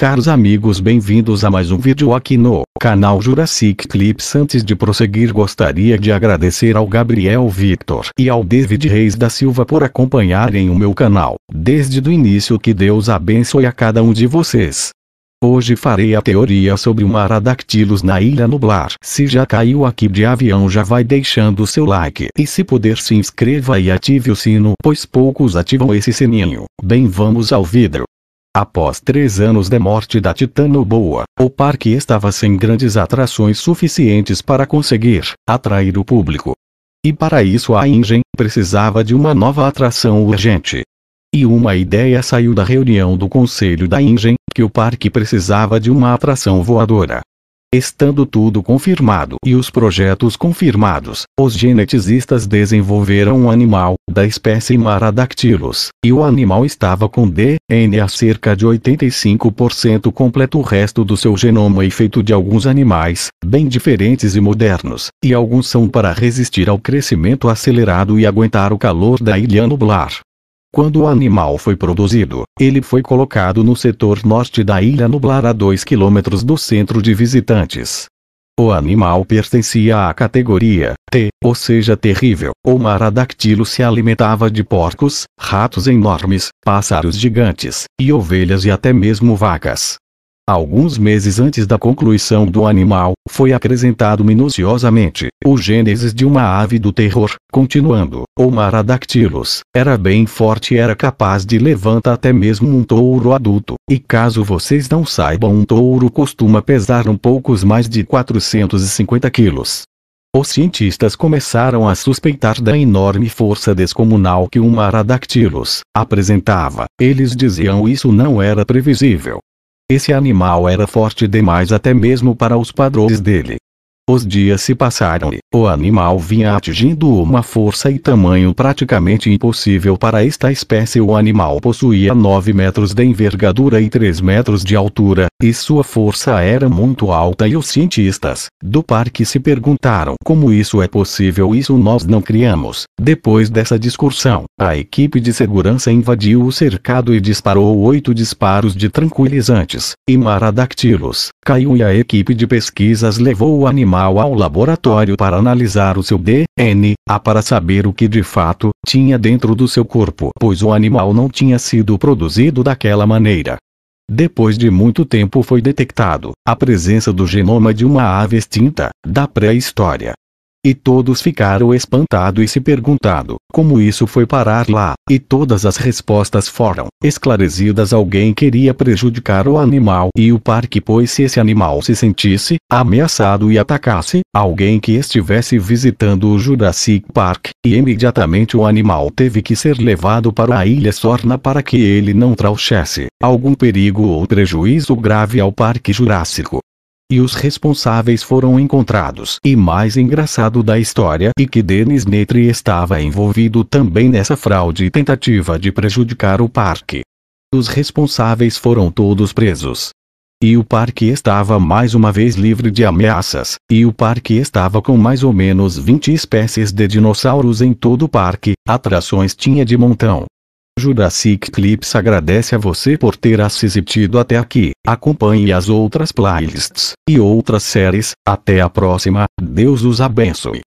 Caros amigos bem-vindos a mais um vídeo aqui no canal Jurassic Clips antes de prosseguir gostaria de agradecer ao Gabriel Victor e ao David Reis da Silva por acompanharem o meu canal, desde o início que Deus abençoe a cada um de vocês. Hoje farei a teoria sobre o Maradactylus na Ilha Nublar. Se já caiu aqui de avião já vai deixando seu like e se puder se inscreva e ative o sino, pois poucos ativam esse sininho. Bem vamos ao vidro. Após três anos da morte da Titã Boa, o parque estava sem grandes atrações suficientes para conseguir atrair o público. E para isso a Ingen precisava de uma nova atração urgente. E uma ideia saiu da reunião do conselho da Ingen, que o parque precisava de uma atração voadora. Estando tudo confirmado e os projetos confirmados, os geneticistas desenvolveram um animal, da espécie Maradactylus, e o animal estava com DNA cerca de 85% completo o resto do seu genoma é feito de alguns animais, bem diferentes e modernos, e alguns são para resistir ao crescimento acelerado e aguentar o calor da ilha nublar. Quando o animal foi produzido, ele foi colocado no setor norte da ilha Nublar a 2 quilômetros do centro de visitantes. O animal pertencia à categoria T, ou seja terrível. O maradactilo se alimentava de porcos, ratos enormes, pássaros gigantes, e ovelhas e até mesmo vacas. Alguns meses antes da conclusão do animal, foi acrescentado minuciosamente o gênesis de uma ave do terror, continuando, o Maradactylus era bem forte e era capaz de levantar até mesmo um touro adulto, e caso vocês não saibam um touro costuma pesar um poucos mais de 450 quilos. Os cientistas começaram a suspeitar da enorme força descomunal que o Maradactylus apresentava. Eles diziam isso não era previsível, esse animal era forte demais até mesmo para os padrões dele. Os dias se passaram e o animal vinha atingindo uma força e tamanho praticamente impossível para esta espécie. O animal possuía 9 metros de envergadura e 3 metros de altura, e sua força era muito alta e os cientistas do parque se perguntaram como isso é possível isso nós não criamos. Depois dessa discussão, a equipe de segurança invadiu o cercado e disparou oito disparos de tranquilizantes, e maradactilos, caiu e a equipe de pesquisas levou o animal ao laboratório para analisar o seu DNA para saber o que de fato tinha dentro do seu corpo, pois o animal não tinha sido produzido daquela maneira. Depois de muito tempo foi detectado a presença do genoma de uma ave extinta, da pré-história, e todos ficaram espantados e se perguntado como isso foi parar lá, e todas as respostas foram esclarecidas: alguém queria prejudicar o animal e o parque, pois se esse animal se sentisse ameaçado e atacasse alguém que estivesse visitando o Jurassic Park, e imediatamente o animal teve que ser levado para a ilha Sorna para que ele não trouxesse algum perigo ou prejuízo grave ao parque Jurássico e os responsáveis foram encontrados. E mais engraçado da história é que Denis Netri estava envolvido também nessa fraude e tentativa de prejudicar o parque. Os responsáveis foram todos presos. E o parque estava mais uma vez livre de ameaças, e o parque estava com mais ou menos 20 espécies de dinossauros em todo o parque, atrações tinha de montão, Jurassic Clips agradece a você por ter assistido até aqui. Acompanhe as outras playlists e outras séries. Até a próxima. Deus os abençoe.